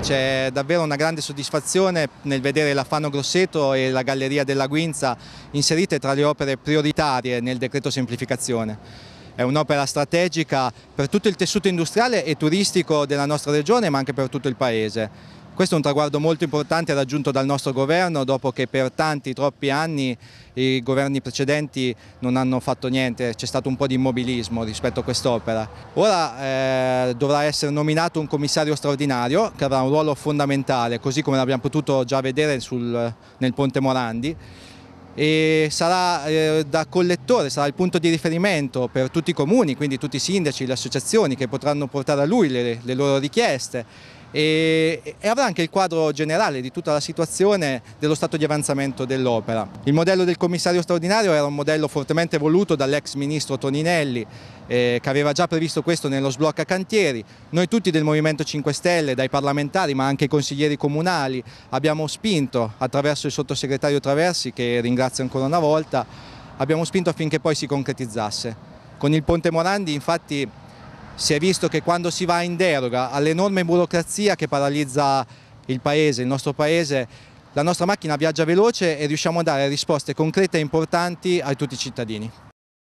C'è davvero una grande soddisfazione nel vedere la Fano Grosseto e la Galleria della Guinza inserite tra le opere prioritarie nel decreto semplificazione è un'opera strategica per tutto il tessuto industriale e turistico della nostra regione ma anche per tutto il Paese. Questo è un traguardo molto importante raggiunto dal nostro governo dopo che per tanti, troppi anni i governi precedenti non hanno fatto niente, c'è stato un po' di immobilismo rispetto a quest'opera. Ora eh, dovrà essere nominato un commissario straordinario che avrà un ruolo fondamentale, così come l'abbiamo potuto già vedere sul, nel Ponte Morandi e sarà eh, da collettore, sarà il punto di riferimento per tutti i comuni, quindi tutti i sindaci, le associazioni che potranno portare a lui le, le loro richieste e, e, avrà anche il quadro generale di tutta la situazione dello stato di avanzamento dell'opera. Il modello del commissario straordinario era un modello fortemente voluto dall'ex ministro Toninelli eh, che aveva già previsto questo nello sblocca cantieri. Noi tutti del Movimento 5 Stelle, dai parlamentari ma anche i consiglieri comunali abbiamo spinto attraverso il sottosegretario Traversi che ringrazio ancora una volta, abbiamo spinto affinché poi si concretizzasse. Con il Ponte Morandi infatti si è visto che quando si va in deroga all'enorme burocrazia che paralizza il paese, il nostro paese, la nostra macchina viaggia veloce e riusciamo a dare risposte concrete e importanti a tutti i cittadini.